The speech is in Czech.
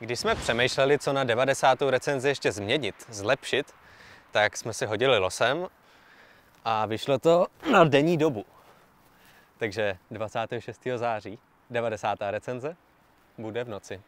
Když jsme přemýšleli, co na 90. recenzi ještě změnit, zlepšit, tak jsme si hodili losem a vyšlo to na denní dobu. Takže 26. září 90. recenze bude v noci.